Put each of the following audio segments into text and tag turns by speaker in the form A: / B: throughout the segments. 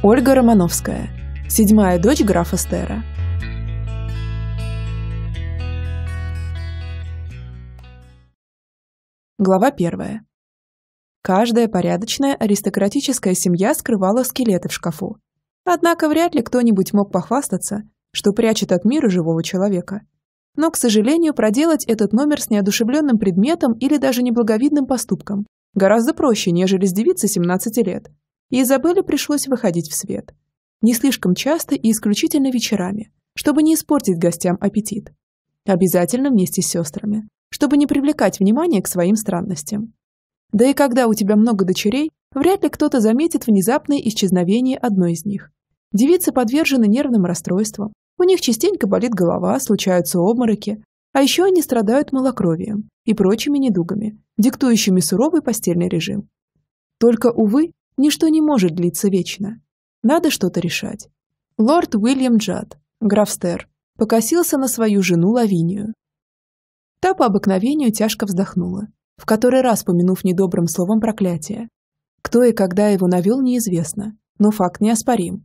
A: Ольга Романовская, седьмая дочь графа Стера. Глава первая. Каждая порядочная аристократическая семья скрывала скелеты в шкафу. Однако вряд ли кто-нибудь мог похвастаться, что прячет от мира живого человека. Но, к сожалению, проделать этот номер с неодушевленным предметом или даже неблаговидным поступком гораздо проще, нежели с девицей 17 лет, и Изабелле пришлось выходить в свет. Не слишком часто и исключительно вечерами, чтобы не испортить гостям аппетит. Обязательно вместе с сестрами, чтобы не привлекать внимание к своим странностям. Да и когда у тебя много дочерей, вряд ли кто-то заметит внезапное исчезновение одной из них. Девицы подвержены нервным расстройствам, у них частенько болит голова, случаются обмороки, а еще они страдают малокровием и прочими недугами, диктующими суровый постельный режим. Только, увы, Ничто не может длиться вечно. Надо что-то решать. Лорд Уильям Джад, граф Стер, покосился на свою жену Лавинию. Та по обыкновению тяжко вздохнула, в который раз помянув недобрым словом проклятие. Кто и когда его навел, неизвестно, но факт неоспорим.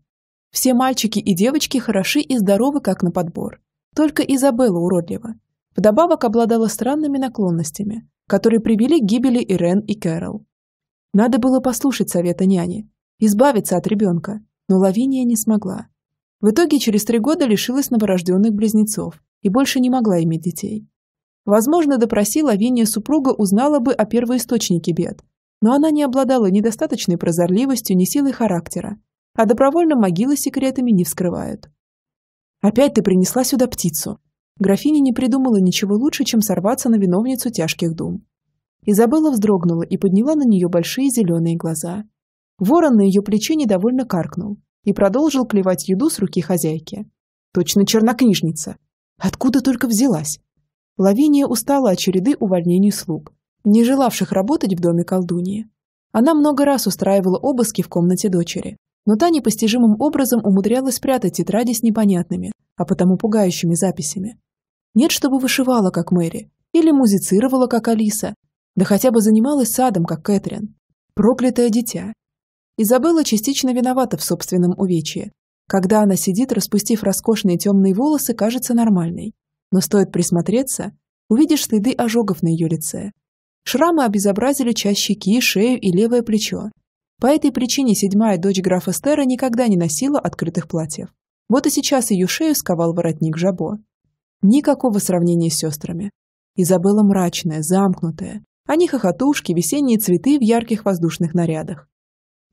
A: Все мальчики и девочки хороши и здоровы, как на подбор. Только Изабелла уродлива. Вдобавок обладала странными наклонностями, которые привели к гибели Ирен и Кэрол. Надо было послушать совета няни, избавиться от ребенка, но Лавиния не смогла. В итоге через три года лишилась новорожденных близнецов и больше не могла иметь детей. Возможно, допроси Лавиния супруга узнала бы о первоисточнике бед, но она не обладала недостаточной прозорливостью ни силой характера, а добровольно могилы секретами не вскрывают. «Опять ты принесла сюда птицу!» Графиня не придумала ничего лучше, чем сорваться на виновницу тяжких дум. Изабелла вздрогнула и подняла на нее большие зеленые глаза. Ворон на ее плече недовольно каркнул и продолжил клевать еду с руки хозяйки. Точно чернокнижница. Откуда только взялась? Лавиния устала от череды увольнений слуг, не желавших работать в доме колдуньи. Она много раз устраивала обыски в комнате дочери, но та непостижимым образом умудрялась спрятать тетради с непонятными, а потому пугающими записями. Нет, чтобы вышивала, как Мэри, или музицировала, как Алиса, да хотя бы занималась садом, как Кэтрин. Проклятое дитя. Изабелла частично виновата в собственном увечье. Когда она сидит, распустив роскошные темные волосы, кажется нормальной. Но стоит присмотреться, увидишь следы ожогов на ее лице. Шрамы обезобразили часть щеки, шею и левое плечо. По этой причине седьмая дочь графа Стера никогда не носила открытых платьев. Вот и сейчас ее шею сковал воротник Жабо. Никакого сравнения с сестрами. Изабелла мрачная, замкнутая, они хохотушки, весенние цветы в ярких воздушных нарядах.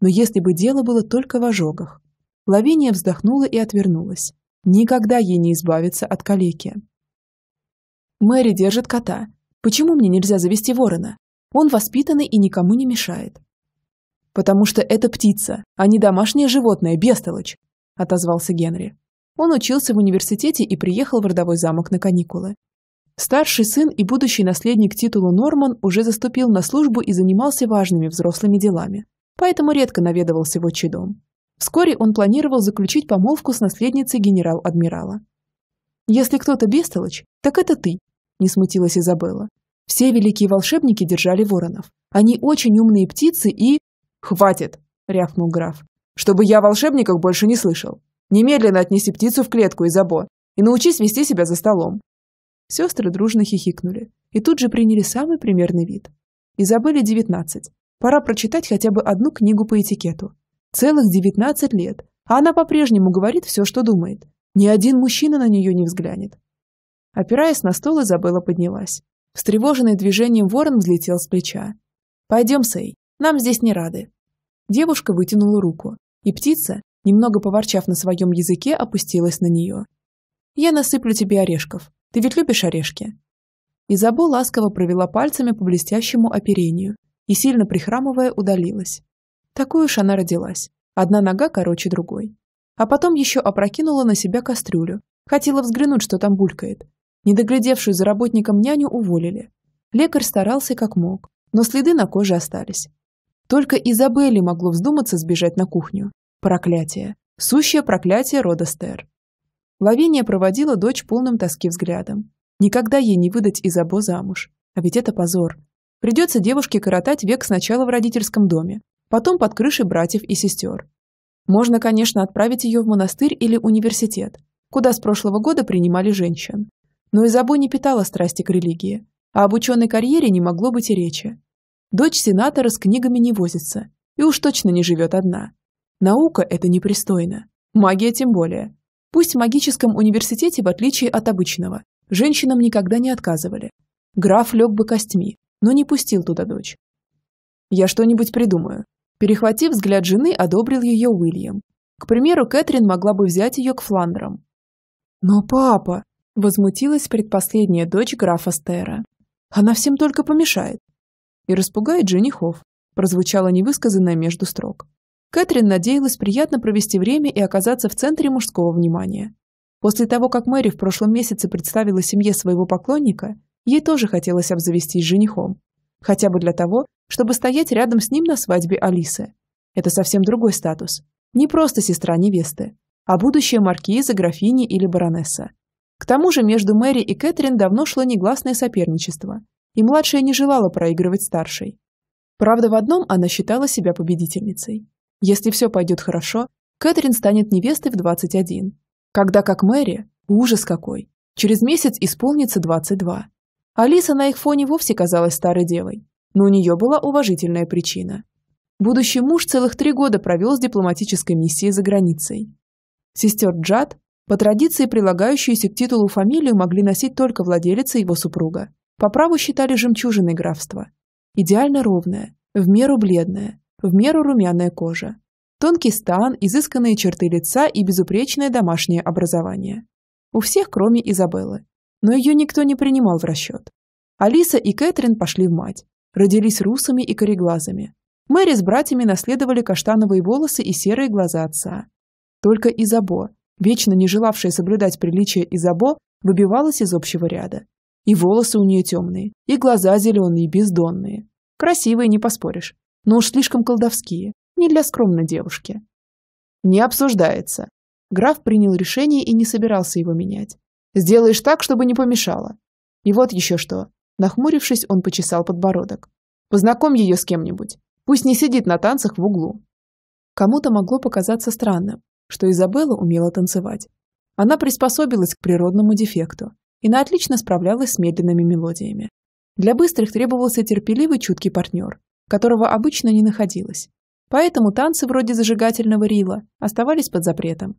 A: Но если бы дело было только в ожогах. Лавиния вздохнула и отвернулась. Никогда ей не избавиться от калеки. Мэри держит кота. Почему мне нельзя завести ворона? Он воспитанный и никому не мешает. Потому что это птица, а не домашнее животное, бестолочь, отозвался Генри. Он учился в университете и приехал в родовой замок на каникулы. Старший сын и будущий наследник титула Норман уже заступил на службу и занимался важными взрослыми делами, поэтому редко наведывался в отчий дом. Вскоре он планировал заключить помолвку с наследницей генерал-адмирала. «Если кто-то бестолочь, так это ты», – не смутилась Изабелла. «Все великие волшебники держали воронов. Они очень умные птицы и...» «Хватит!» – рявкнул граф. «Чтобы я волшебников больше не слышал. Немедленно отнеси птицу в клетку, Изабо, и научись вести себя за столом. Сестры дружно хихикнули и тут же приняли самый примерный вид. Изабелле 19. Пора прочитать хотя бы одну книгу по этикету. Целых 19 лет, а она по-прежнему говорит все, что думает. Ни один мужчина на нее не взглянет. Опираясь на стол, Изабелла поднялась. Встревоженный движением ворон взлетел с плеча. «Пойдем, Сэй, нам здесь не рады». Девушка вытянула руку, и птица, немного поворчав на своем языке, опустилась на нее. «Я насыплю тебе орешков», ты ведь любишь орешки?» Изабо ласково провела пальцами по блестящему оперению и, сильно прихрамывая, удалилась. Такой уж она родилась. Одна нога короче другой. А потом еще опрокинула на себя кастрюлю. Хотела взглянуть, что там булькает. Недоглядевшую за работником няню уволили. Лекарь старался как мог, но следы на коже остались. Только Изабелле могло вздуматься сбежать на кухню. Проклятие. Сущее проклятие рода Стер. Лавиния проводила дочь полным тоски взглядом. Никогда ей не выдать изабо замуж. А ведь это позор. Придется девушке коротать век сначала в родительском доме, потом под крышей братьев и сестер. Можно, конечно, отправить ее в монастырь или университет, куда с прошлого года принимали женщин. Но Изабо не питала страсти к религии, а об ученой карьере не могло быть и речи. Дочь сенатора с книгами не возится и уж точно не живет одна. Наука – это непристойно, магия тем более – Пусть в магическом университете, в отличие от обычного, женщинам никогда не отказывали. Граф лег бы костьми, но не пустил туда дочь. «Я что-нибудь придумаю». Перехватив взгляд жены, одобрил ее Уильям. К примеру, Кэтрин могла бы взять ее к Фландрам. «Но папа!» – возмутилась предпоследняя дочь графа Стера. «Она всем только помешает». И распугает женихов, прозвучало невысказанное между строк. Кэтрин надеялась приятно провести время и оказаться в центре мужского внимания. После того, как Мэри в прошлом месяце представила семье своего поклонника, ей тоже хотелось обзавестись женихом. Хотя бы для того, чтобы стоять рядом с ним на свадьбе Алисы. Это совсем другой статус. Не просто сестра невесты, а будущая маркиза, графини или баронесса. К тому же между Мэри и Кэтрин давно шло негласное соперничество, и младшая не желала проигрывать старшей. Правда, в одном она считала себя победительницей. Если все пойдет хорошо, Кэтрин станет невестой в 21. Когда, как Мэри, ужас какой, через месяц исполнится 22. Алиса на их фоне вовсе казалась старой девой, но у нее была уважительная причина. Будущий муж целых три года провел с дипломатической миссией за границей. Сестер Джад, по традиции прилагающуюся к титулу фамилию, могли носить только владелица его супруга. По праву считали жемчужиной графства. Идеально ровная, в меру бледная, в меру румяная кожа, тонкий стан, изысканные черты лица и безупречное домашнее образование. У всех, кроме Изабеллы. Но ее никто не принимал в расчет. Алиса и Кэтрин пошли в мать, родились русами и кореглазами. Мэри с братьями наследовали каштановые волосы и серые глаза отца. Только Изабо, вечно не желавшая соблюдать приличие Изабо, выбивалась из общего ряда. И волосы у нее темные, и глаза зеленые, бездонные. Красивые, не поспоришь, но уж слишком колдовские, не для скромной девушки. Не обсуждается. Граф принял решение и не собирался его менять. Сделаешь так, чтобы не помешало. И вот еще что. Нахмурившись, он почесал подбородок. Познакомь ее с кем-нибудь. Пусть не сидит на танцах в углу. Кому-то могло показаться странным, что Изабелла умела танцевать. Она приспособилась к природному дефекту и на отлично справлялась с медленными мелодиями. Для быстрых требовался терпеливый чуткий партнер, которого обычно не находилось. Поэтому танцы вроде зажигательного рила оставались под запретом.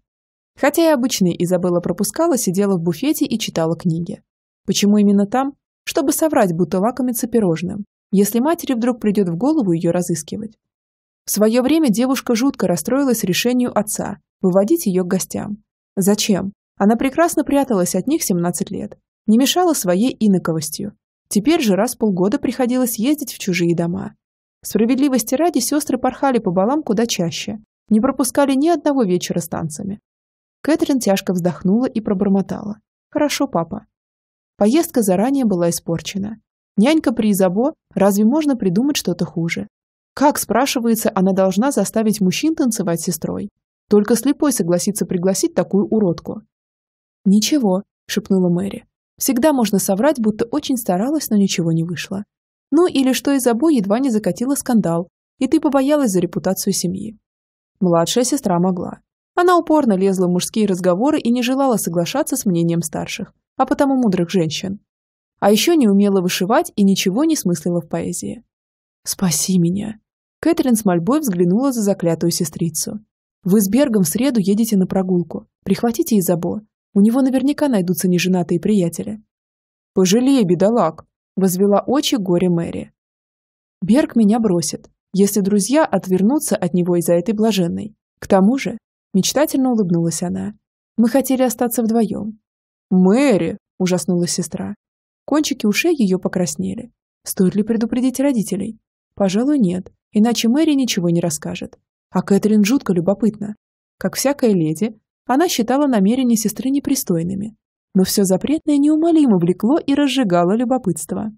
A: Хотя и обычные Изабелла пропускала, сидела в буфете и читала книги. Почему именно там? Чтобы соврать, будто лакомиться пирожным, если матери вдруг придет в голову ее разыскивать. В свое время девушка жутко расстроилась решению отца выводить ее к гостям. Зачем? Она прекрасно пряталась от них 17 лет, не мешала своей иноковостью. Теперь же раз в полгода приходилось ездить в чужие дома, Справедливости ради сестры порхали по балам куда чаще, не пропускали ни одного вечера с танцами. Кэтрин тяжко вздохнула и пробормотала. «Хорошо, папа». Поездка заранее была испорчена. Нянька при Изабо, разве можно придумать что-то хуже? Как, спрашивается, она должна заставить мужчин танцевать с сестрой? Только слепой согласится пригласить такую уродку. «Ничего», — шепнула Мэри. «Всегда можно соврать, будто очень старалась, но ничего не вышло. Ну или что из обои едва не закатила скандал, и ты побоялась за репутацию семьи. Младшая сестра могла. Она упорно лезла в мужские разговоры и не желала соглашаться с мнением старших, а потому мудрых женщин. А еще не умела вышивать и ничего не смыслила в поэзии. «Спаси меня!» Кэтрин с мольбой взглянула за заклятую сестрицу. «Вы с Бергом в среду едете на прогулку. Прихватите Изабо. У него наверняка найдутся неженатые приятели». «Пожалей, бедолаг!» возвела очи горе Мэри. Берг меня бросит, если друзья отвернутся от него из-за этой блаженной. К тому же, мечтательно улыбнулась она. Мы хотели остаться вдвоем. Мэри, ужаснулась сестра. Кончики ушей ее покраснели. Стоит ли предупредить родителей? Пожалуй, нет, иначе Мэри ничего не расскажет. А Кэтрин жутко любопытна. Как всякая леди, она считала намерения сестры непристойными но все запретное неумолимо влекло и разжигало любопытство.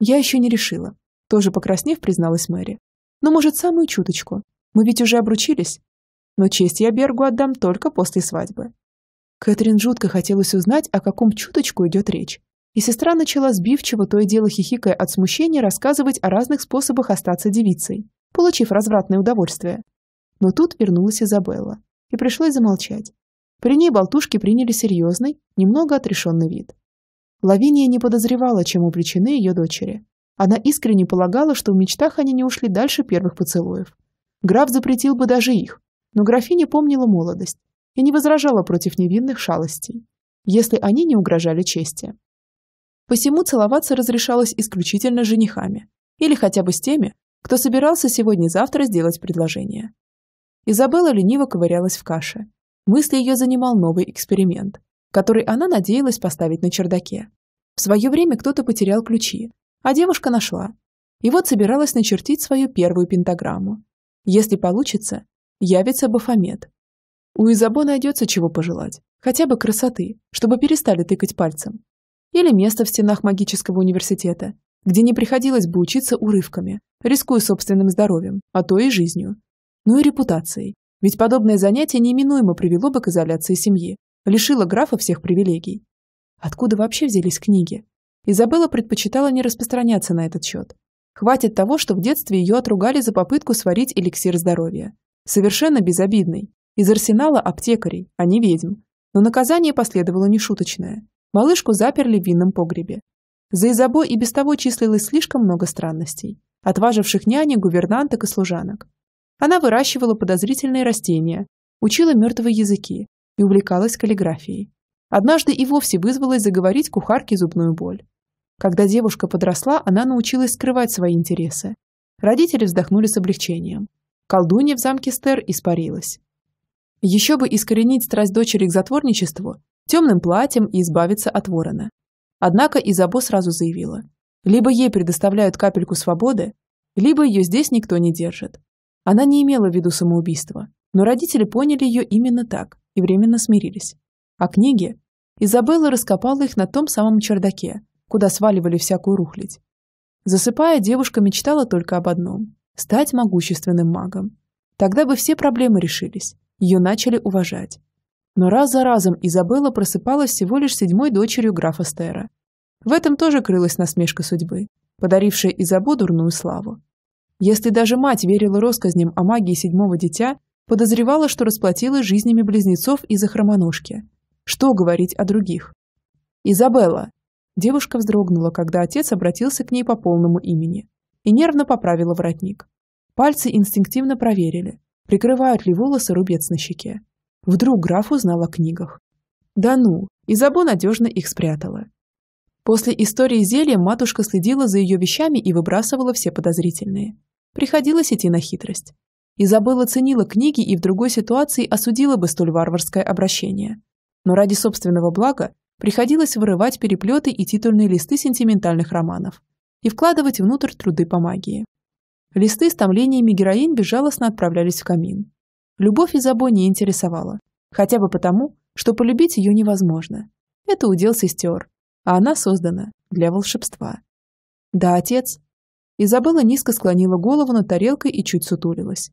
A: «Я еще не решила», — тоже покраснев, призналась Мэри. «Но, может, самую чуточку. Мы ведь уже обручились. Но честь я Бергу отдам только после свадьбы». Кэтрин жутко хотелось узнать, о каком чуточку идет речь. И сестра начала сбивчиво, то и дело хихикая от смущения, рассказывать о разных способах остаться девицей, получив развратное удовольствие. Но тут вернулась Изабелла, и пришлось замолчать, при ней болтушки приняли серьезный, немного отрешенный вид. Лавиния не подозревала, чему причины ее дочери. Она искренне полагала, что в мечтах они не ушли дальше первых поцелуев. Граф запретил бы даже их, но графиня помнила молодость и не возражала против невинных шалостей, если они не угрожали чести. Посему целоваться разрешалось исключительно женихами или хотя бы с теми, кто собирался сегодня-завтра сделать предложение. Изабелла лениво ковырялась в каше, Мысли ее занимал новый эксперимент, который она надеялась поставить на чердаке. В свое время кто-то потерял ключи, а девушка нашла. И вот собиралась начертить свою первую пентаграмму. Если получится, явится Бафомет. У Изабо найдется чего пожелать, хотя бы красоты, чтобы перестали тыкать пальцем. Или место в стенах магического университета, где не приходилось бы учиться урывками, рискуя собственным здоровьем, а то и жизнью. Ну и репутацией. Ведь подобное занятие неминуемо привело бы к изоляции семьи, лишило графа всех привилегий. Откуда вообще взялись книги? Изабелла предпочитала не распространяться на этот счет. Хватит того, что в детстве ее отругали за попытку сварить эликсир здоровья. Совершенно безобидный. Из арсенала аптекарей, а не ведьм. Но наказание последовало нешуточное. Малышку заперли в винном погребе. За Изабо и без того числилось слишком много странностей, отваживших няни, гувернанток и служанок. Она выращивала подозрительные растения, учила мертвые языки и увлекалась каллиграфией. Однажды и вовсе вызвалась заговорить кухарке зубную боль. Когда девушка подросла, она научилась скрывать свои интересы. Родители вздохнули с облегчением. Колдунья в замке Стер испарилась. Еще бы искоренить страсть дочери к затворничеству, темным платьем и избавиться от ворона. Однако Изабо сразу заявила. Либо ей предоставляют капельку свободы, либо ее здесь никто не держит. Она не имела в виду самоубийство, но родители поняли ее именно так и временно смирились. А книги? Изабелла раскопала их на том самом чердаке, куда сваливали всякую рухлядь. Засыпая, девушка мечтала только об одном – стать могущественным магом. Тогда бы все проблемы решились, ее начали уважать. Но раз за разом Изабелла просыпалась всего лишь седьмой дочерью графа Стера. В этом тоже крылась насмешка судьбы, подарившая Изабу дурную славу. Если даже мать верила россказням о магии седьмого дитя, подозревала, что расплатилась жизнями близнецов из-за хромоножки. Что говорить о других? «Изабелла!» Девушка вздрогнула, когда отец обратился к ней по полному имени и нервно поправила воротник. Пальцы инстинктивно проверили, прикрывают ли волосы рубец на щеке. Вдруг граф узнал о книгах. Да ну, Изабо надежно их спрятала. После истории зелья матушка следила за ее вещами и выбрасывала все подозрительные. Приходилось идти на хитрость. Изабелла ценила книги и в другой ситуации осудила бы столь варварское обращение. Но ради собственного блага приходилось вырывать переплеты и титульные листы сентиментальных романов и вкладывать внутрь труды по магии. Листы с томлениями героинь безжалостно отправлялись в камин. Любовь Изабо не интересовала, хотя бы потому, что полюбить ее невозможно. Это удел сестер, а она создана для волшебства. Да, отец. Изабелла низко склонила голову над тарелкой и чуть сутулилась.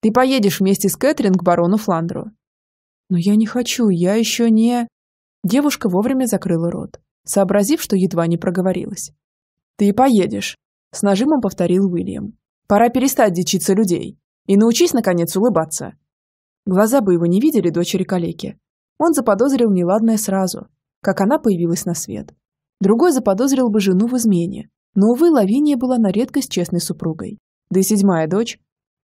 A: Ты поедешь вместе с Кэтрин к барону Фландру. Но я не хочу, я еще не... Девушка вовремя закрыла рот, сообразив, что едва не проговорилась. Ты поедешь, с нажимом повторил Уильям. Пора перестать дичиться людей и научись, наконец, улыбаться. Глаза бы его не видели дочери калеки. Он заподозрил неладное сразу, как она появилась на свет. Другой заподозрил бы жену в измене, но, увы, Лавиния была на редкость честной супругой. Да и седьмая дочь.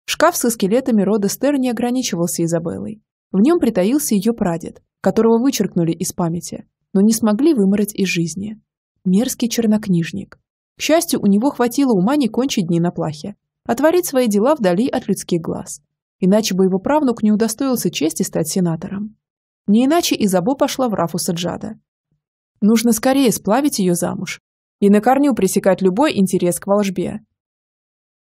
A: Шкаф со скелетами рода Стер не ограничивался Изабеллой. В нем притаился ее прадед, которого вычеркнули из памяти, но не смогли вымороть из жизни. Мерзкий чернокнижник. К счастью, у него хватило ума не кончить дни на плахе, а творить свои дела вдали от людских глаз. Иначе бы его правнук не удостоился чести стать сенатором. Не иначе Изабо пошла в Рафуса Джада. Нужно скорее сплавить ее замуж и на корню пресекать любой интерес к волжбе.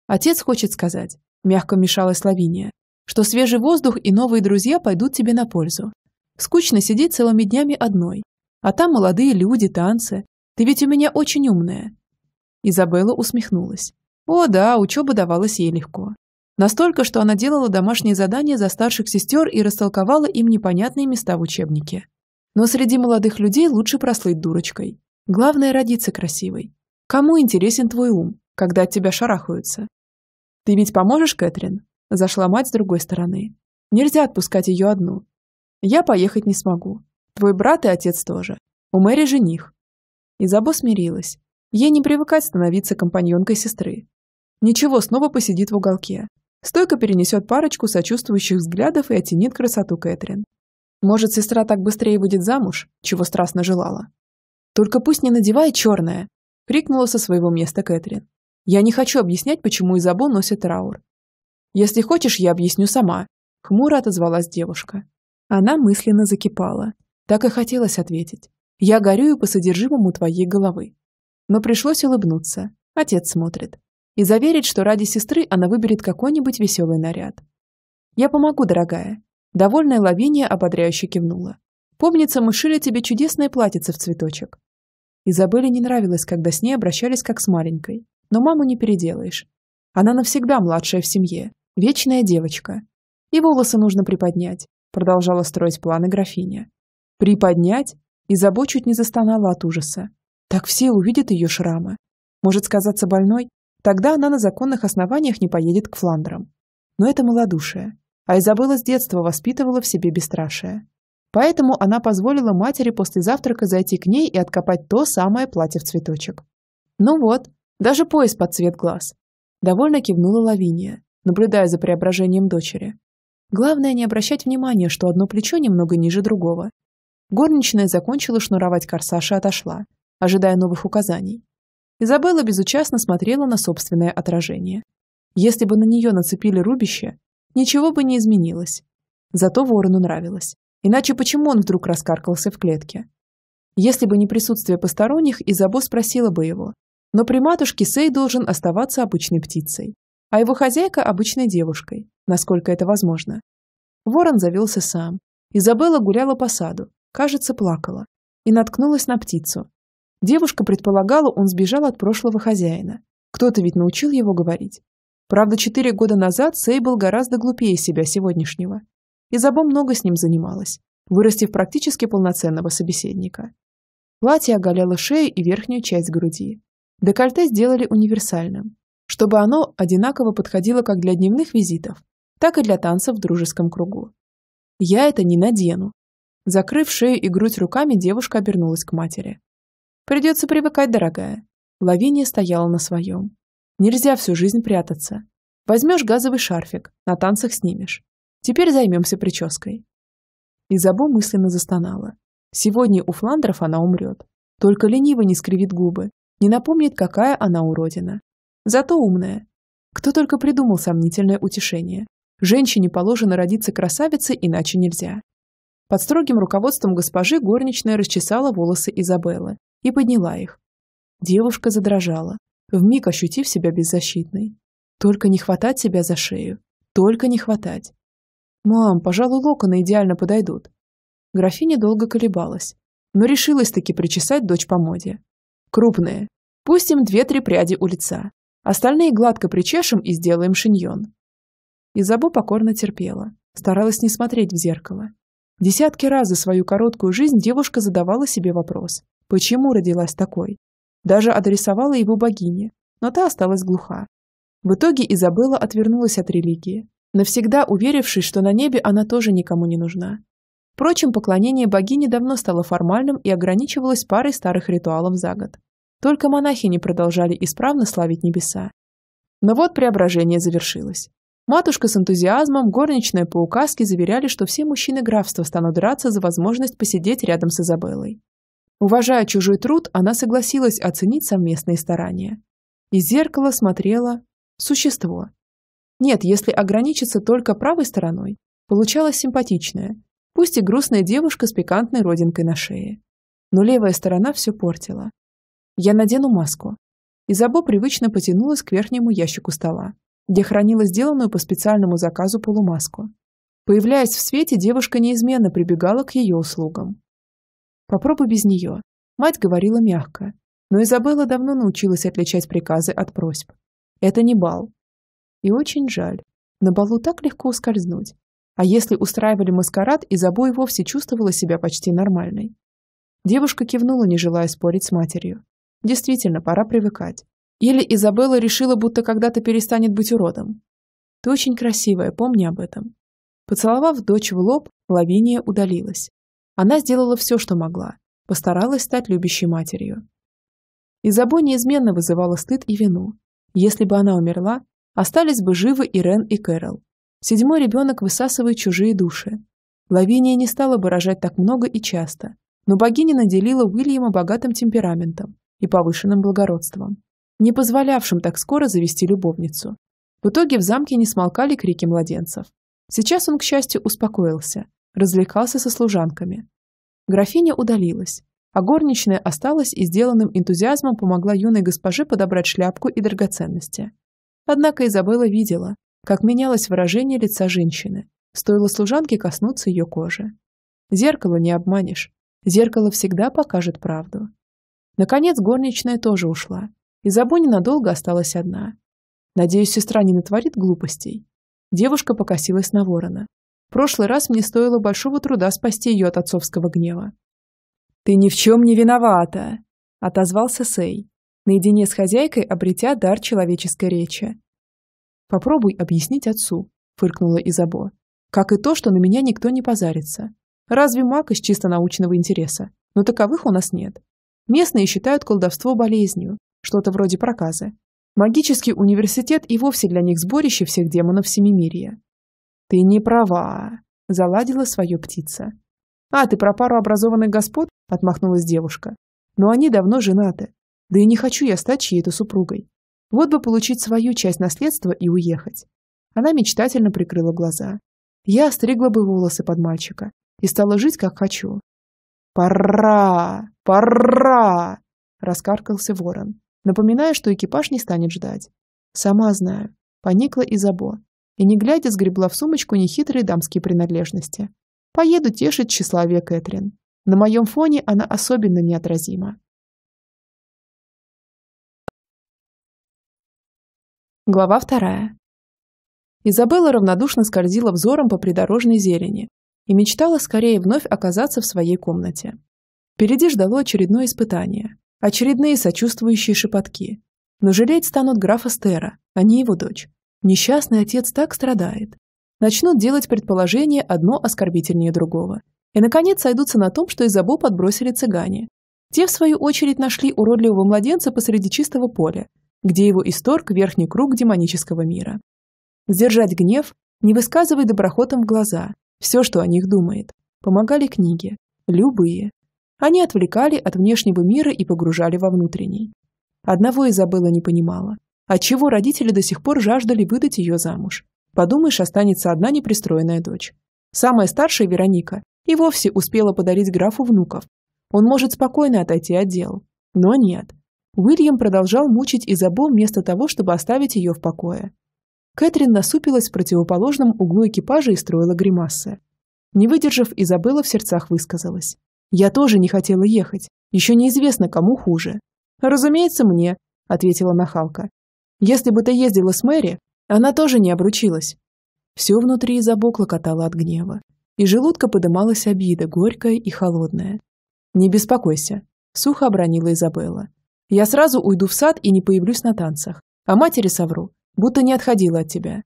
A: Отец хочет сказать, мягко мешалась Лавиния, что свежий воздух и новые друзья пойдут тебе на пользу. Скучно сидеть целыми днями одной. А там молодые люди, танцы. Ты ведь у меня очень умная. Изабелла усмехнулась. О да, учеба давалась ей легко. Настолько, что она делала домашние задания за старших сестер и растолковала им непонятные места в учебнике. Но среди молодых людей лучше прослыть дурочкой. Главное – родиться красивой. Кому интересен твой ум, когда от тебя шарахаются? «Ты ведь поможешь, Кэтрин?» – зашла мать с другой стороны. «Нельзя отпускать ее одну. Я поехать не смогу. Твой брат и отец тоже. У Мэри жених». Изабо смирилась. Ей не привыкать становиться компаньонкой сестры. Ничего, снова посидит в уголке, Стойко перенесет парочку сочувствующих взглядов и оттенит красоту Кэтрин. Может, сестра так быстрее выйдет замуж, чего страстно желала. «Только пусть не надевает черное!» – крикнула со своего места Кэтрин. «Я не хочу объяснять, почему Изабо носит траур». «Если хочешь, я объясню сама», – хмуро отозвалась девушка. Она мысленно закипала. Так и хотелось ответить. «Я горюю по содержимому твоей головы». Но пришлось улыбнуться. Отец смотрит и заверить, что ради сестры она выберет какой-нибудь веселый наряд. «Я помогу, дорогая», – довольная Лавиния ободряюще кивнула. «Помнится, мы шили тебе чудесное платьице в цветочек». Изабелле не нравилось, когда с ней обращались как с маленькой, но маму не переделаешь. Она навсегда младшая в семье, вечная девочка. И волосы нужно приподнять, продолжала строить планы графиня. Приподнять? Изабо чуть не застонала от ужаса. Так все увидят ее шрамы. Может сказаться больной, Тогда она на законных основаниях не поедет к Фландрам. Но это малодушие. А Изабелла с детства воспитывала в себе бесстрашие. Поэтому она позволила матери после завтрака зайти к ней и откопать то самое платье в цветочек. Ну вот, даже пояс под цвет глаз. Довольно кивнула Лавиния, наблюдая за преображением дочери. Главное не обращать внимания, что одно плечо немного ниже другого. Горничная закончила шнуровать корсаж и отошла, ожидая новых указаний. Изабелла безучастно смотрела на собственное отражение. Если бы на нее нацепили рубище, ничего бы не изменилось. Зато ворону нравилось. Иначе почему он вдруг раскаркался в клетке? Если бы не присутствие посторонних, Изабо спросила бы его. Но при матушке Сей должен оставаться обычной птицей, а его хозяйка – обычной девушкой, насколько это возможно. Ворон завелся сам. Изабелла гуляла по саду, кажется, плакала, и наткнулась на птицу, Девушка предполагала, он сбежал от прошлого хозяина. Кто-то ведь научил его говорить. Правда, четыре года назад Сей был гораздо глупее себя сегодняшнего. и Изабо много с ним занималась, вырастив практически полноценного собеседника. Платье оголяло шею и верхнюю часть груди. Декольте сделали универсальным, чтобы оно одинаково подходило как для дневных визитов, так и для танцев в дружеском кругу. «Я это не надену». Закрыв шею и грудь руками, девушка обернулась к матери. Придется привыкать, дорогая. Лавиния стояла на своем. Нельзя всю жизнь прятаться. Возьмешь газовый шарфик, на танцах снимешь. Теперь займемся прической. Изабо мысленно застонала. Сегодня у Фландров она умрет. Только лениво не скривит губы, не напомнит, какая она уродина. Зато умная. Кто только придумал сомнительное утешение. Женщине положено родиться красавицей, иначе нельзя. Под строгим руководством госпожи горничная расчесала волосы Изабеллы, и подняла их. Девушка задрожала, вмиг ощутив себя беззащитной. Только не хватать себя за шею, только не хватать. «Мам, пожалуй, локоны идеально подойдут». Графиня долго колебалась, но решилась-таки причесать дочь по моде. «Крупные. Пусть им две-три пряди у лица. Остальные гладко причешем и сделаем шиньон». Изабу покорно терпела, старалась не смотреть в зеркало. Десятки раз за свою короткую жизнь девушка задавала себе вопрос. Почему родилась такой? Даже адресовала его богине, но та осталась глуха. В итоге Изабелла отвернулась от религии, навсегда уверившись, что на небе она тоже никому не нужна. Впрочем, поклонение богине давно стало формальным и ограничивалось парой старых ритуалов за год. Только монахи не продолжали исправно славить небеса. Но вот преображение завершилось. Матушка с энтузиазмом, горничная по указке заверяли, что все мужчины графства станут драться за возможность посидеть рядом с Изабеллой. Уважая чужой труд, она согласилась оценить совместные старания. Из зеркала смотрела существо. Нет, если ограничиться только правой стороной, получалась симпатичная, пусть и грустная девушка с пикантной родинкой на шее. Но левая сторона все портила. Я надену маску. Изабо привычно потянулась к верхнему ящику стола, где хранила сделанную по специальному заказу полумаску. Появляясь в свете, девушка неизменно прибегала к ее услугам. Попробуй без нее. Мать говорила мягко, но Изабелла давно научилась отличать приказы от просьб. Это не бал. И очень жаль. На балу так легко ускользнуть. А если устраивали маскарад, Изабо и вовсе чувствовала себя почти нормальной. Девушка кивнула, не желая спорить с матерью. Действительно, пора привыкать. Или Изабелла решила, будто когда-то перестанет быть уродом. Ты очень красивая, помни об этом. Поцеловав дочь в лоб, Лавиния удалилась. Она сделала все, что могла, постаралась стать любящей матерью. Изабо неизменно вызывала стыд и вину. Если бы она умерла, остались бы живы и Рен, и Кэрол. Седьмой ребенок высасывает чужие души. Лавиния не стала бы рожать так много и часто, но богиня наделила Уильяма богатым темпераментом и повышенным благородством, не позволявшим так скоро завести любовницу. В итоге в замке не смолкали крики младенцев. Сейчас он, к счастью, успокоился развлекался со служанками. Графиня удалилась, а горничная осталась и сделанным энтузиазмом помогла юной госпоже подобрать шляпку и драгоценности. Однако Изабелла видела, как менялось выражение лица женщины, стоило служанке коснуться ее кожи. Зеркало не обманешь. Зеркало всегда покажет правду. Наконец горничная тоже ушла, и Забо ненадолго осталась одна. Надеюсь, сестра не натворит глупостей. Девушка покосилась на ворона, в прошлый раз мне стоило большого труда спасти ее от отцовского гнева. «Ты ни в чем не виновата!» – отозвался Сей, наедине с хозяйкой обретя дар человеческой речи. «Попробуй объяснить отцу», – фыркнула Изабо. «Как и то, что на меня никто не позарится. Разве маг из чисто научного интереса? Но таковых у нас нет. Местные считают колдовство болезнью, что-то вроде проказа. Магический университет и вовсе для них сборище всех демонов Семимирия. «Ты не права», – заладила свою птица. «А, ты про пару образованных господ?» – отмахнулась девушка. «Но они давно женаты. Да и не хочу я стать чьей-то супругой. Вот бы получить свою часть наследства и уехать». Она мечтательно прикрыла глаза. «Я остригла бы волосы под мальчика и стала жить, как хочу». «Пора! Пора!» – раскаркался ворон, напоминая, что экипаж не станет ждать. «Сама знаю», – поникла Изабо, и, не глядя, сгребла в сумочку нехитрые дамские принадлежности. Поеду тешить тщеславие Кэтрин. На моем фоне она особенно неотразима. Глава вторая. Изабелла равнодушно скользила взором по придорожной зелени и мечтала скорее вновь оказаться в своей комнате. Впереди ждало очередное испытание, очередные сочувствующие шепотки. Но жалеть станут графа Стера, а не его дочь. Несчастный отец так страдает. Начнут делать предположения одно оскорбительнее другого. И, наконец, сойдутся на том, что из-за боб отбросили цыгане. Те, в свою очередь, нашли уродливого младенца посреди чистого поля, где его исторг верхний круг демонического мира. Сдержать гнев, не высказывая доброхотам в глаза, все, что о них думает. Помогали книги. Любые. Они отвлекали от внешнего мира и погружали во внутренний. Одного Изабелла не понимала отчего а родители до сих пор жаждали выдать ее замуж. Подумаешь, останется одна непристроенная дочь. Самая старшая Вероника и вовсе успела подарить графу внуков. Он может спокойно отойти от дел. Но нет. Уильям продолжал мучить Изабел вместо того, чтобы оставить ее в покое. Кэтрин насупилась в противоположном углу экипажа и строила гримасы. Не выдержав, Изабелла в сердцах высказалась. «Я тоже не хотела ехать. Еще неизвестно, кому хуже». «Разумеется, мне», — ответила нахалка. Если бы ты ездила с Мэри, она тоже не обручилась. Все внутри забокло катало от гнева. И желудка подымалась обида, горькая и холодная. «Не беспокойся», — сухо обронила Изабелла. «Я сразу уйду в сад и не появлюсь на танцах. А матери совру, будто не отходила от тебя».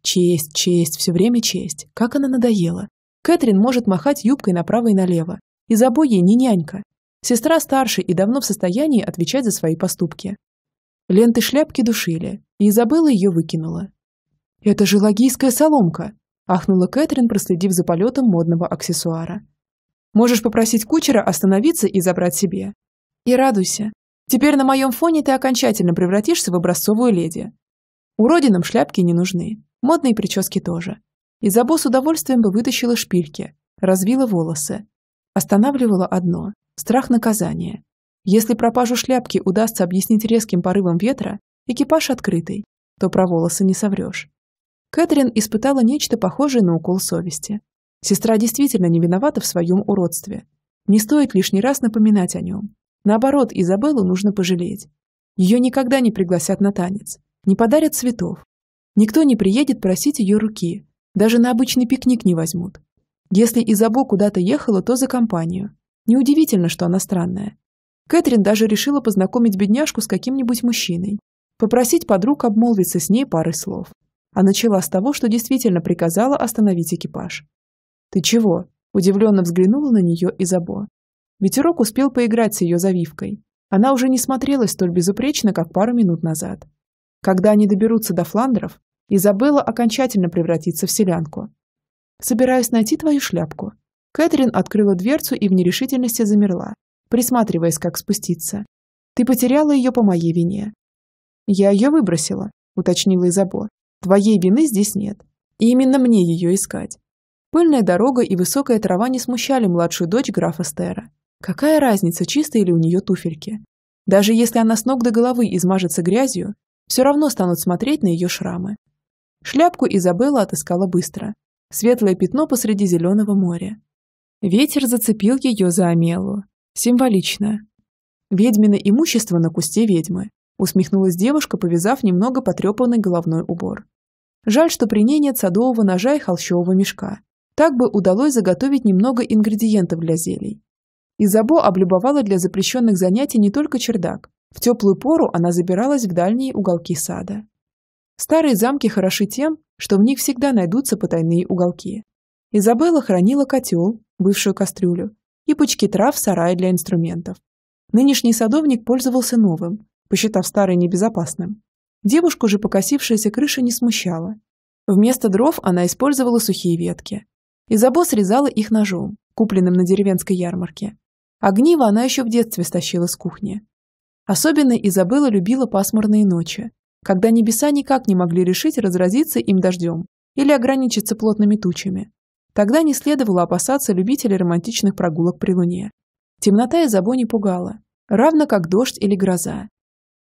A: Честь, честь, все время честь. Как она надоела. Кэтрин может махать юбкой направо и налево. Из ей не нянька. Сестра старше и давно в состоянии отвечать за свои поступки. Ленты шляпки душили, и Изабелла ее выкинула. «Это же логийская соломка!» – ахнула Кэтрин, проследив за полетом модного аксессуара. «Можешь попросить кучера остановиться и забрать себе. И радуйся. Теперь на моем фоне ты окончательно превратишься в образцовую леди. Уродинам шляпки не нужны, модные прически тоже. Изабо с удовольствием бы вытащила шпильки, развила волосы. Останавливала одно – страх наказания если пропажу шляпки удастся объяснить резким порывом ветра, экипаж открытый, то про волосы не соврешь. Кэтрин испытала нечто похожее на укол совести. Сестра действительно не виновата в своем уродстве. Не стоит лишний раз напоминать о нем. Наоборот, Изабеллу нужно пожалеть. Ее никогда не пригласят на танец, не подарят цветов. Никто не приедет просить ее руки, даже на обычный пикник не возьмут. Если Изабо куда-то ехала, то за компанию. Неудивительно, что она странная. Кэтрин даже решила познакомить бедняжку с каким-нибудь мужчиной, попросить подруг обмолвиться с ней парой слов. А начала с того, что действительно приказала остановить экипаж. «Ты чего?» – удивленно взглянула на нее Изабо. Ветерок успел поиграть с ее завивкой. Она уже не смотрелась столь безупречно, как пару минут назад. Когда они доберутся до Фландров, Изабелла окончательно превратится в селянку. «Собираюсь найти твою шляпку». Кэтрин открыла дверцу и в нерешительности замерла, присматриваясь, как спуститься. «Ты потеряла ее по моей вине». «Я ее выбросила», — уточнила Изабо. «Твоей вины здесь нет. И именно мне ее искать». Пыльная дорога и высокая трава не смущали младшую дочь графа Стера. Какая разница, чистые ли у нее туфельки? Даже если она с ног до головы измажется грязью, все равно станут смотреть на ее шрамы. Шляпку Изабелла отыскала быстро. Светлое пятно посреди зеленого моря. Ветер зацепил ее за Амелу, Символично. Ведьмины имущество на кусте ведьмы, усмехнулась девушка, повязав немного потрепанный головной убор. Жаль, что при ней нет садового ножа и холщового мешка. Так бы удалось заготовить немного ингредиентов для зелий. Изабо облюбовала для запрещенных занятий не только чердак. В теплую пору она забиралась в дальние уголки сада. Старые замки хороши тем, что в них всегда найдутся потайные уголки. Изабелла хранила котел, бывшую кастрюлю, и пучки трав в сарае для инструментов. Нынешний садовник пользовался новым, посчитав старый небезопасным. Девушку же покосившаяся крыша не смущала. Вместо дров она использовала сухие ветки. Изабо срезала их ножом, купленным на деревенской ярмарке. Огниво а она еще в детстве стащила с кухни. Особенно Изабелла любила пасмурные ночи, когда небеса никак не могли решить разразиться им дождем или ограничиться плотными тучами, Тогда не следовало опасаться любителей романтичных прогулок при луне. Темнота и забо не пугала, равно как дождь или гроза.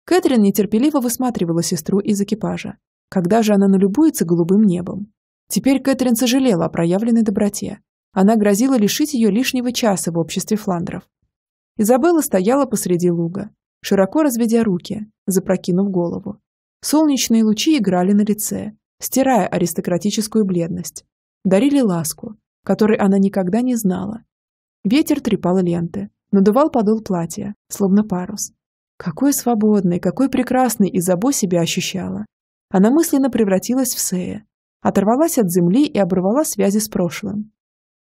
A: Кэтрин нетерпеливо высматривала сестру из экипажа. Когда же она налюбуется голубым небом? Теперь Кэтрин сожалела о проявленной доброте. Она грозила лишить ее лишнего часа в обществе фландров. Изабелла стояла посреди луга, широко разведя руки, запрокинув голову. Солнечные лучи играли на лице, стирая аристократическую бледность дарили ласку, которой она никогда не знала. Ветер трепал ленты, надувал подол платья, словно парус. Какой свободный, какой прекрасный и Изабо себя ощущала. Она мысленно превратилась в Сея, оторвалась от земли и оборвала связи с прошлым.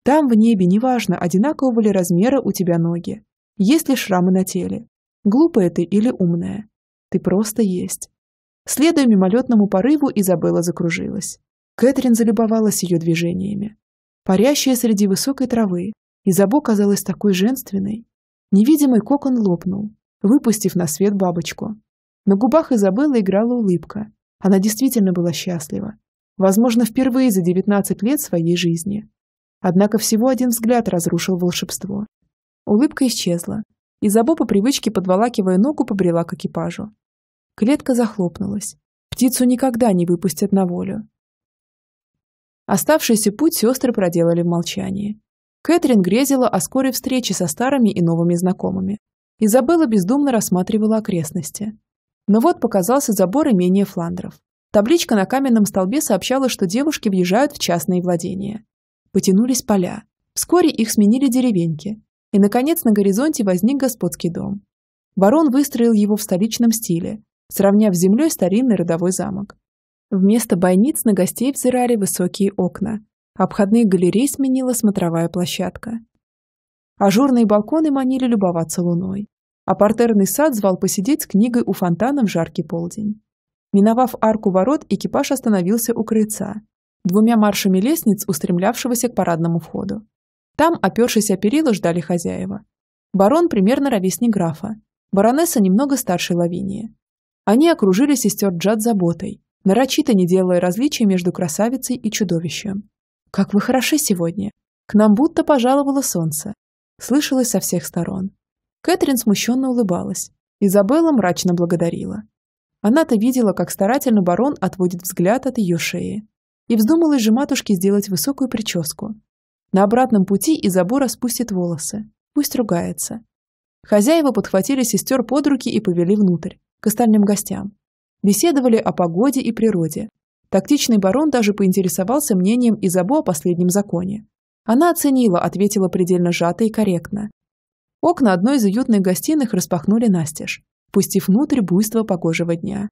A: Там, в небе, неважно, одинаковы ли размеры у тебя ноги, есть ли шрамы на теле, глупая ты или умная. Ты просто есть. Следуя мимолетному порыву, Изабелла закружилась. Кэтрин залюбовалась ее движениями. Парящая среди высокой травы, Изабо казалась такой женственной. Невидимый кокон лопнул, выпустив на свет бабочку. На губах Изабеллы играла улыбка. Она действительно была счастлива. Возможно, впервые за 19 лет своей жизни. Однако всего один взгляд разрушил волшебство. Улыбка исчезла. Изабо по привычке, подволакивая ногу, побрела к экипажу. Клетка захлопнулась. Птицу никогда не выпустят на волю. Оставшийся путь сестры проделали в молчании. Кэтрин грезила о скорой встрече со старыми и новыми знакомыми. Изабелла бездумно рассматривала окрестности. Но вот показался забор имения Фландров. Табличка на каменном столбе сообщала, что девушки въезжают в частные владения. Потянулись поля. Вскоре их сменили деревеньки. И, наконец, на горизонте возник господский дом. Барон выстроил его в столичном стиле, сравняв с землей старинный родовой замок. Вместо бойниц на гостей взирали высокие окна. Обходные галереи сменила смотровая площадка. Ажурные балконы манили любоваться луной, а портерный сад звал посидеть с книгой у фонтана в жаркий полдень. Миновав арку ворот, экипаж остановился у крыльца, двумя маршами лестниц, устремлявшегося к парадному входу. Там, опершись о перила, ждали хозяева. Барон примерно ровесник графа, баронесса немного старше Лавинии. Они окружили сестер Джад заботой, нарочито не делая различия между красавицей и чудовищем. «Как вы хороши сегодня! К нам будто пожаловало солнце!» Слышалось со всех сторон. Кэтрин смущенно улыбалась. Изабелла мрачно благодарила. Она-то видела, как старательно барон отводит взгляд от ее шеи. И вздумала же матушке сделать высокую прическу. На обратном пути Изабу распустит волосы. Пусть ругается. Хозяева подхватили сестер под руки и повели внутрь, к остальным гостям беседовали о погоде и природе. Тактичный барон даже поинтересовался мнением Изабо о последнем законе. Она оценила, ответила предельно сжато и корректно. Окна одной из уютных гостиных распахнули настежь, пустив внутрь буйство погожего дня.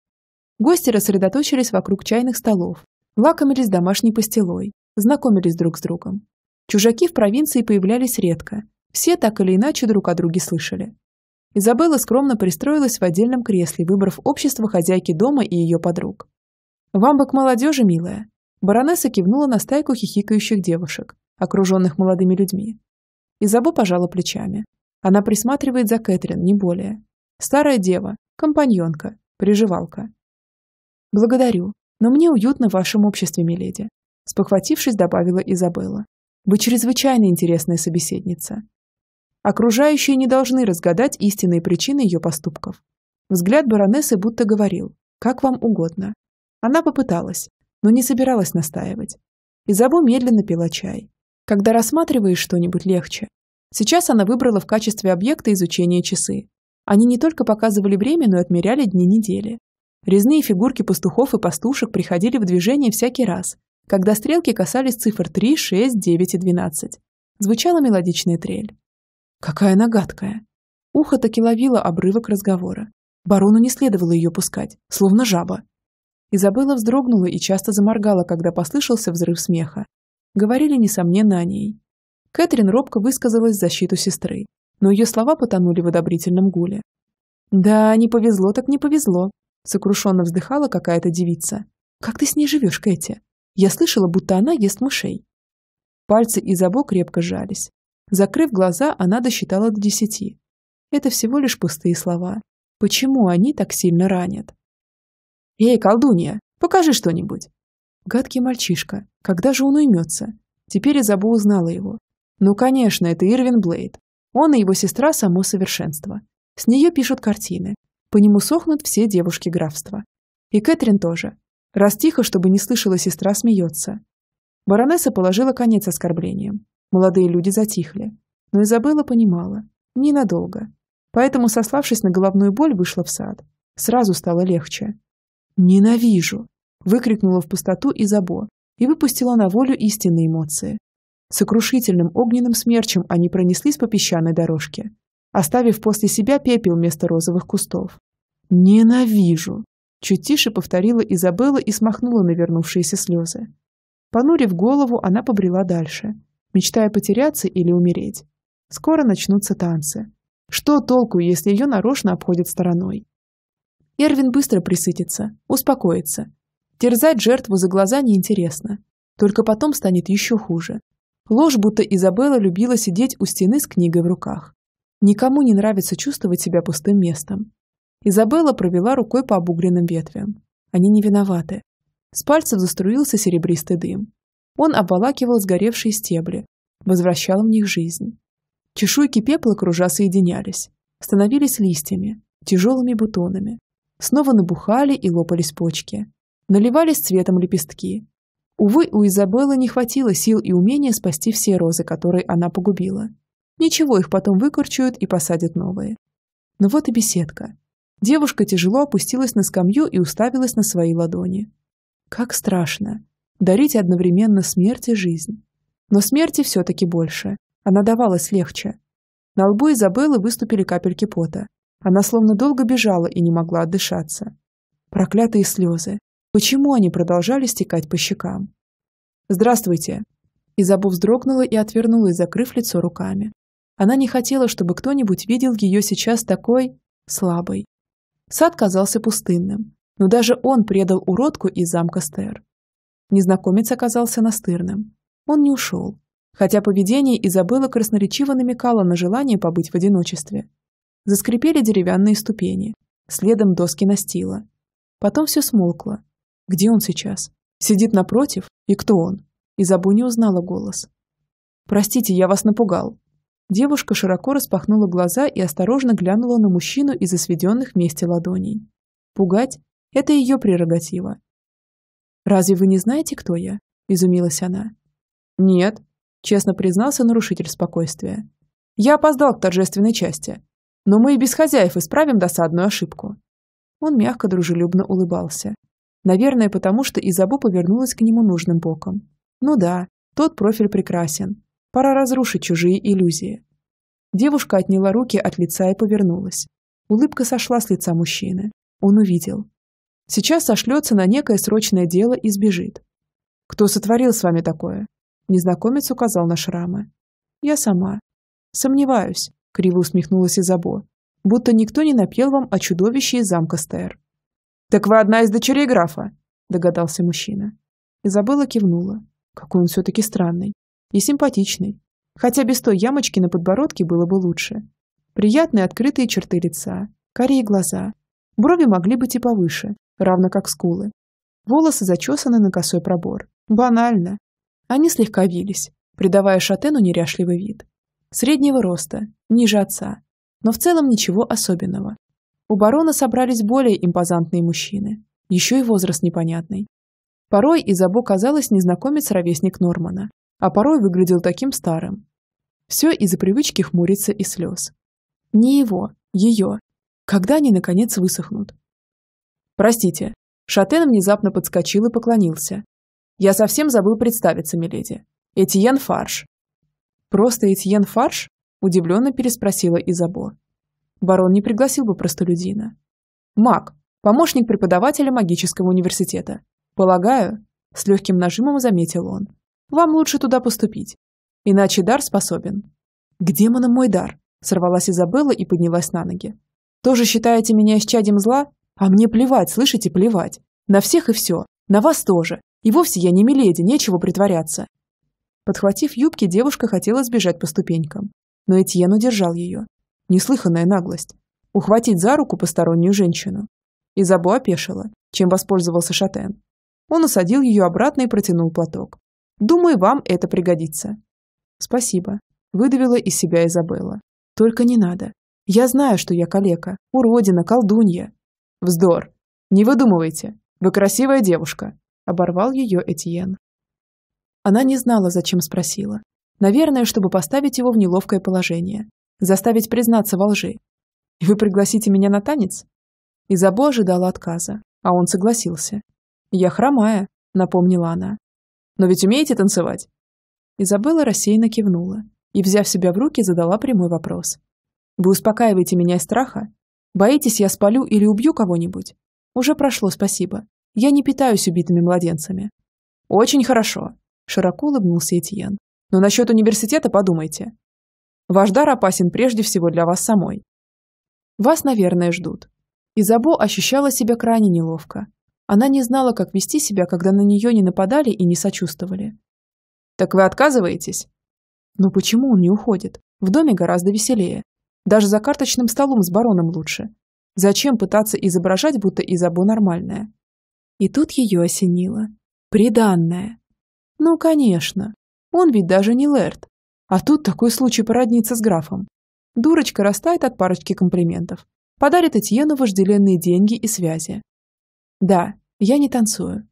A: Гости рассредоточились вокруг чайных столов, лакомились домашней пастилой, знакомились друг с другом. Чужаки в провинции появлялись редко, все так или иначе друг о друге слышали. Изабелла скромно пристроилась в отдельном кресле, выбрав общество хозяйки дома и ее подруг. «Вам бы к молодежи, милая!» Баронесса кивнула на стайку хихикающих девушек, окруженных молодыми людьми. Изабо пожала плечами. Она присматривает за Кэтрин, не более. Старая дева, компаньонка, приживалка. «Благодарю, но мне уютно в вашем обществе, миледи», спохватившись, добавила Изабелла. «Вы чрезвычайно интересная собеседница. Окружающие не должны разгадать истинные причины ее поступков. Взгляд баронессы будто говорил «как вам угодно». Она попыталась, но не собиралась настаивать. Изабу медленно пила чай. Когда рассматриваешь что-нибудь легче. Сейчас она выбрала в качестве объекта изучения часы. Они не только показывали время, но и отмеряли дни недели. Резные фигурки пастухов и пастушек приходили в движение всякий раз, когда стрелки касались цифр 3, 6, 9 и 12. Звучала мелодичная трель. Какая она гадкая. Ухо таки ловило обрывок разговора. Барону не следовало ее пускать, словно жаба. Изабелла вздрогнула и часто заморгала, когда послышался взрыв смеха. Говорили, несомненно, о ней. Кэтрин робко высказалась в защиту сестры, но ее слова потонули в одобрительном гуле. «Да, не повезло так не повезло», — сокрушенно вздыхала какая-то девица. «Как ты с ней живешь, Кэти? Я слышала, будто она ест мышей». Пальцы Изабо крепко сжались, Закрыв глаза, она досчитала до десяти. Это всего лишь пустые слова. Почему они так сильно ранят? «Эй, колдунья, покажи что-нибудь!» Гадкий мальчишка, когда же он уймется? Теперь Изабу узнала его. Ну, конечно, это Ирвин Блейд. Он и его сестра – само совершенство. С нее пишут картины. По нему сохнут все девушки графства. И Кэтрин тоже. Раз тихо, чтобы не слышала сестра, смеется. Баронесса положила конец оскорблениям. Молодые люди затихли. Но Изабелла понимала. Ненадолго. Поэтому, сославшись на головную боль, вышла в сад. Сразу стало легче. «Ненавижу!» – выкрикнула в пустоту Изабо и выпустила на волю истинные эмоции. Сокрушительным огненным смерчем они пронеслись по песчаной дорожке, оставив после себя пепел вместо розовых кустов. «Ненавижу!» – чуть тише повторила Изабелла и смахнула навернувшиеся слезы. Понурив голову, она побрела дальше – мечтая потеряться или умереть. Скоро начнутся танцы. Что толку, если ее нарочно обходят стороной? Эрвин быстро присытится, успокоится. Терзать жертву за глаза неинтересно. Только потом станет еще хуже. Ложь, будто Изабелла любила сидеть у стены с книгой в руках. Никому не нравится чувствовать себя пустым местом. Изабелла провела рукой по обугленным ветвям. Они не виноваты. С пальцев заструился серебристый дым. Он обволакивал сгоревшие стебли, возвращал в них жизнь. Чешуйки пепла кружа соединялись, становились листьями, тяжелыми бутонами. Снова набухали и лопались почки. Наливались цветом лепестки. Увы, у Изабеллы не хватило сил и умения спасти все розы, которые она погубила. Ничего, их потом выкорчуют и посадят новые. Но вот и беседка. Девушка тяжело опустилась на скамью и уставилась на свои ладони. Как страшно дарить одновременно смерть и жизнь. Но смерти все-таки больше. Она давалась легче. На лбу Изабеллы выступили капельки пота. Она словно долго бежала и не могла отдышаться. Проклятые слезы. Почему они продолжали стекать по щекам? «Здравствуйте!» Изабу вздрогнула и отвернулась, закрыв лицо руками. Она не хотела, чтобы кто-нибудь видел ее сейчас такой... слабой. Сад казался пустынным, но даже он предал уродку из замка Стер. Незнакомец оказался настырным. Он не ушел, хотя поведение Изабелла красноречиво намекало на желание побыть в одиночестве. Заскрипели деревянные ступени, следом доски настила. Потом все смолкло. Где он сейчас? Сидит напротив? И кто он? Изабу не узнала голос. «Простите, я вас напугал». Девушка широко распахнула глаза и осторожно глянула на мужчину из осведенных вместе ладоней. Пугать – это ее прерогатива. «Разве вы не знаете, кто я?» – изумилась она. «Нет», – честно признался нарушитель спокойствия. «Я опоздал к торжественной части, но мы и без хозяев исправим досадную ошибку». Он мягко, дружелюбно улыбался. Наверное, потому что Изабу повернулась к нему нужным боком. «Ну да, тот профиль прекрасен. Пора разрушить чужие иллюзии». Девушка отняла руки от лица и повернулась. Улыбка сошла с лица мужчины. Он увидел. Сейчас сошлется на некое срочное дело и сбежит. «Кто сотворил с вами такое?» Незнакомец указал на шрамы. «Я сама». «Сомневаюсь», — криво усмехнулась Изабо, «будто никто не напел вам о чудовище из замка Стер». «Так вы одна из дочерей графа», — догадался мужчина. Изабелла кивнула. Какой он все-таки странный. И симпатичный. Хотя без той ямочки на подбородке было бы лучше. Приятные открытые черты лица, карие глаза. Брови могли быть и повыше, равно как скулы. Волосы зачесаны на косой пробор. Банально. Они слегка вились, придавая шатену неряшливый вид. Среднего роста, ниже отца, но в целом ничего особенного. У барона собрались более импозантные мужчины, еще и возраст непонятный. Порой из-за Изабо казалось незнакомец ровесник Нормана, а порой выглядел таким старым. Все из-за привычки хмуриться и слез. Не его, ее. Когда они, наконец, высохнут? «Простите». Шатен внезапно подскочил и поклонился. «Я совсем забыл представиться, миледи. Этьен Фарш». «Просто Этьен Фарш?» – удивленно переспросила Изабо. Барон не пригласил бы простолюдина. «Маг, помощник преподавателя магического университета. Полагаю, – с легким нажимом заметил он, – вам лучше туда поступить. Иначе дар способен». Где демонам мой дар!» – сорвалась Изабелла и поднялась на ноги. «Тоже считаете меня исчадием зла?» А мне плевать, слышите, плевать. На всех и все. На вас тоже. И вовсе я не миледи, нечего притворяться. Подхватив юбки, девушка хотела сбежать по ступенькам. Но Этьен удержал ее. Неслыханная наглость. Ухватить за руку постороннюю женщину. Изабо опешила, чем воспользовался Шатен. Он усадил ее обратно и протянул платок. «Думаю, вам это пригодится». «Спасибо», – выдавила из себя Изабелла. «Только не надо. Я знаю, что я калека, уродина, колдунья, «Вздор! Не выдумывайте! Вы красивая девушка!» – оборвал ее Этьен. Она не знала, зачем спросила. Наверное, чтобы поставить его в неловкое положение, заставить признаться во лжи. «И вы пригласите меня на танец?» Изабо ожидала отказа, а он согласился. «Я хромая», — напомнила она. «Но ведь умеете танцевать?» Изабелла рассеянно кивнула и, взяв себя в руки, задала прямой вопрос. «Вы успокаиваете меня из страха Боитесь, я спалю или убью кого-нибудь? Уже прошло, спасибо. Я не питаюсь убитыми младенцами. Очень хорошо. Широко улыбнулся Этьен. Но насчет университета подумайте. Ваш дар опасен прежде всего для вас самой. Вас, наверное, ждут. Изабо ощущала себя крайне неловко. Она не знала, как вести себя, когда на нее не нападали и не сочувствовали. «Так вы отказываетесь?» «Но «Ну почему он не уходит? В доме гораздо веселее. Даже за карточным столом с бароном лучше. Зачем пытаться изображать, будто изабо нормальная? И тут ее осенило. Приданное. Ну, конечно. Он ведь даже не Лэрд. А тут такой случай породниться с графом. Дурочка растает от парочки комплиментов. Подарит Этьену вожделенные деньги и связи. Да, я не танцую.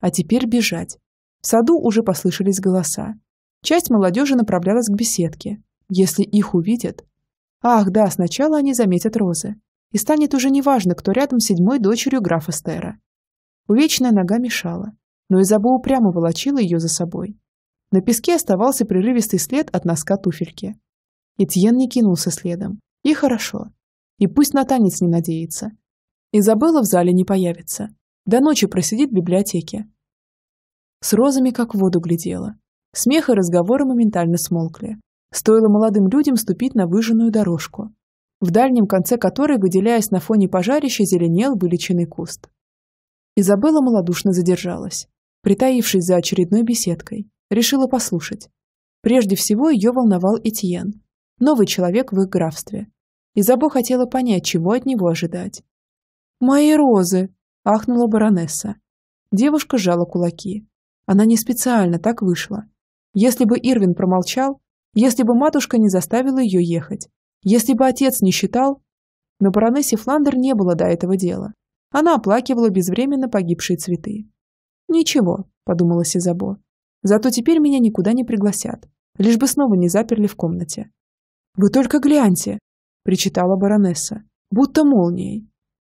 A: А теперь бежать. В саду уже послышались голоса. Часть молодежи направлялась к беседке. Если их увидят, Ах, да, сначала они заметят розы. И станет уже неважно, кто рядом с седьмой дочерью графа Стера. Увечная нога мешала, но Изабо упрямо волочила ее за собой. На песке оставался прерывистый след от носка туфельки. Этьен не кинулся следом. И хорошо. И пусть на танец не надеется. Изабелла в зале не появится. До ночи просидит в библиотеке. С розами как в воду глядела. Смех и разговоры моментально смолкли. Стоило молодым людям ступить на выжженную дорожку, в дальнем конце которой, выделяясь на фоне пожарища, зеленел вылеченный куст. Изабелла малодушно задержалась, притаившись за очередной беседкой, решила послушать. Прежде всего ее волновал Этьен, новый человек в их графстве. Изабо хотела понять, чего от него ожидать. «Мои розы!» – ахнула баронесса. Девушка сжала кулаки. Она не специально так вышла. Если бы Ирвин промолчал, если бы матушка не заставила ее ехать. Если бы отец не считал... Но баронессе Фландер не было до этого дела. Она оплакивала безвременно погибшие цветы. «Ничего», — подумала Сизабо. «Зато теперь меня никуда не пригласят. Лишь бы снова не заперли в комнате». «Вы только гляньте!» — причитала баронесса. «Будто молнией».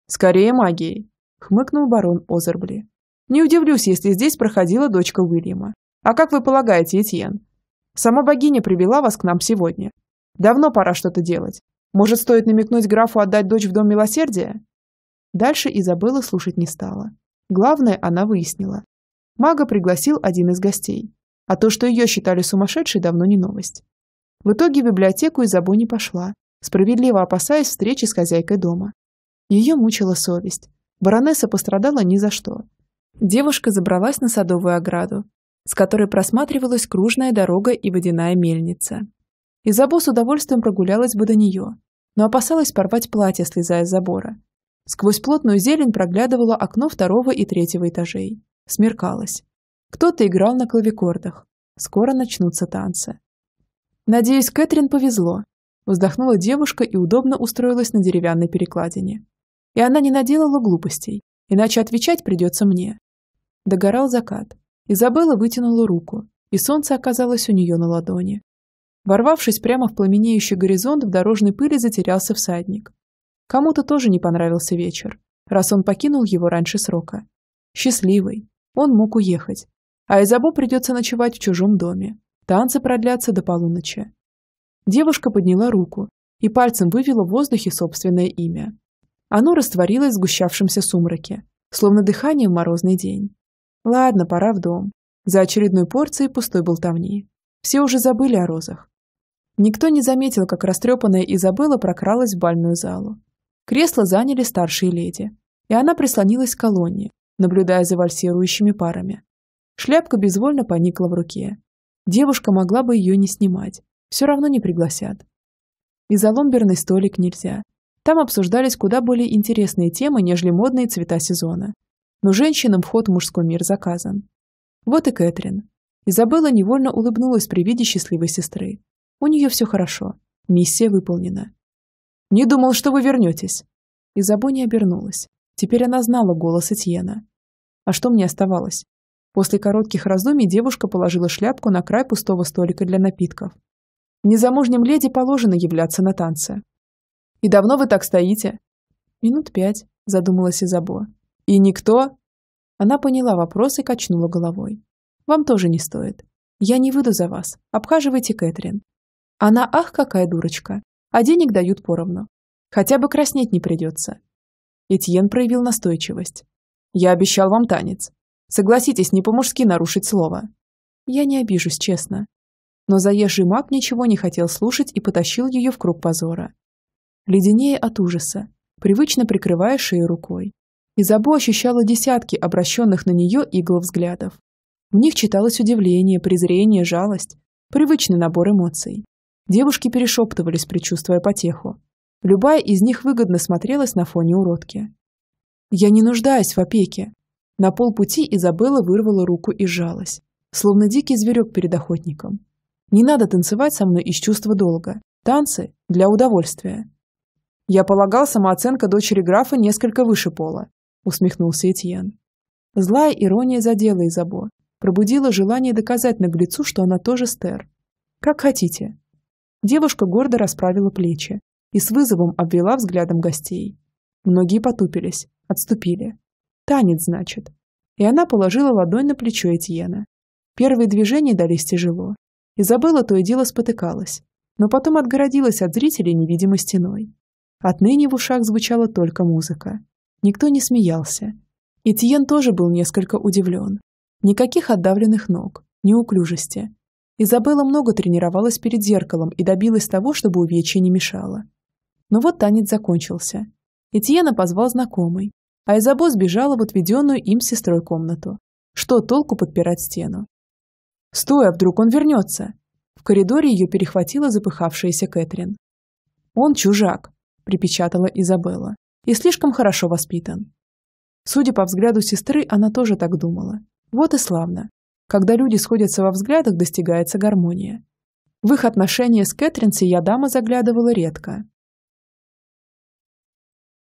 A: «Скорее магией!» — хмыкнул барон Озербли. «Не удивлюсь, если здесь проходила дочка Уильяма. А как вы полагаете, Этьен, Сама богиня привела вас к нам сегодня. Давно пора что-то делать. Может, стоит намекнуть графу отдать дочь в дом милосердия?» Дальше Изабелла слушать не стала. Главное, она выяснила. Мага пригласил один из гостей. А то, что ее считали сумасшедшей, давно не новость. В итоге в библиотеку Изабо не пошла, справедливо опасаясь встречи с хозяйкой дома. Ее мучила совесть. Баронесса пострадала ни за что. Девушка забралась на садовую ограду с которой просматривалась кружная дорога и водяная мельница. Изабо с удовольствием прогулялась бы до нее, но опасалась порвать платье, слезая с забора. Сквозь плотную зелень проглядывало окно второго и третьего этажей. Смеркалось. Кто-то играл на клавикордах. Скоро начнутся танцы. «Надеюсь, Кэтрин повезло», – вздохнула девушка и удобно устроилась на деревянной перекладине. И она не наделала глупостей, иначе отвечать придется мне. Догорал закат. Изабелла вытянула руку, и солнце оказалось у нее на ладони. Ворвавшись прямо в пламенеющий горизонт, в дорожной пыли затерялся всадник. Кому-то тоже не понравился вечер, раз он покинул его раньше срока. Счастливый, он мог уехать, а Изабо придется ночевать в чужом доме. Танцы продлятся до полуночи. Девушка подняла руку и пальцем вывела в воздухе собственное имя. Оно растворилось в сгущавшемся сумраке, словно дыхание в морозный день. Ладно, пора в дом. За очередной порцией пустой болтовни. Все уже забыли о розах. Никто не заметил, как растрепанная Изабелла прокралась в бальную залу. Кресло заняли старшие леди, и она прислонилась к колонне, наблюдая за вальсирующими парами. Шляпка безвольно поникла в руке. Девушка могла бы ее не снимать, все равно не пригласят. И за ломберный столик нельзя. Там обсуждались куда более интересные темы, нежели модные цвета сезона но женщинам вход в мужской мир заказан. Вот и Кэтрин. Изабелла невольно улыбнулась при виде счастливой сестры. У нее все хорошо. Миссия выполнена. «Не думал, что вы вернетесь!» Изабо не обернулась. Теперь она знала голос Этьена. А что мне оставалось? После коротких раздумий девушка положила шляпку на край пустого столика для напитков. Незамужним леди положено являться на танцы. «И давно вы так стоите?» «Минут пять», – задумалась Изабо. «И никто?» Она поняла вопрос и качнула головой. «Вам тоже не стоит. Я не выйду за вас. Обхаживайте Кэтрин». Она ах, какая дурочка. А денег дают поровну. Хотя бы краснеть не придется. Этьен проявил настойчивость. «Я обещал вам танец. Согласитесь, не по-мужски нарушить слово». «Я не обижусь, честно». Но заезжий маг ничего не хотел слушать и потащил ее в круг позора. Леденее от ужаса, привычно прикрывая шею рукой, Изабо ощущала десятки обращенных на нее игл взглядов. В них читалось удивление, презрение, жалость, привычный набор эмоций. Девушки перешептывались, предчувствуя потеху. Любая из них выгодно смотрелась на фоне уродки. «Я не нуждаюсь в опеке». На полпути Изабелла вырвала руку и сжалась, словно дикий зверек перед охотником. «Не надо танцевать со мной из чувства долга. Танцы – для удовольствия». Я полагал, самооценка дочери графа несколько выше пола усмехнулся Этьен. Злая ирония задела Изабо, пробудила желание доказать наглецу, что она тоже стер. «Как хотите». Девушка гордо расправила плечи и с вызовом обвела взглядом гостей. Многие потупились, отступили. «Танец, значит». И она положила ладонь на плечо Этьена. Первые движения дались тяжело. Изабелла то и дело спотыкалась, но потом отгородилась от зрителей невидимой стеной. Отныне в ушах звучала только музыка. Никто не смеялся. Этьен тоже был несколько удивлен. Никаких отдавленных ног, неуклюжести. Изабелла много тренировалась перед зеркалом и добилась того, чтобы увечье не мешало. Но вот танец закончился. Этьена позвал знакомый, а Изабо сбежала в отведенную им сестрой комнату. Что толку подпирать стену? «Стой, а вдруг он вернется?» В коридоре ее перехватила запыхавшаяся Кэтрин. «Он чужак», – припечатала Изабелла и слишком хорошо воспитан. Судя по взгляду сестры, она тоже так думала. Вот и славно. Когда люди сходятся во взглядах, достигается гармония. В их отношения с Кэтрин я дама заглядывала редко.